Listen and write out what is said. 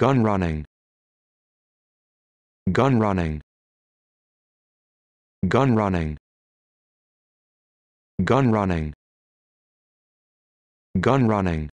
gun running gun running gun running gun running gun running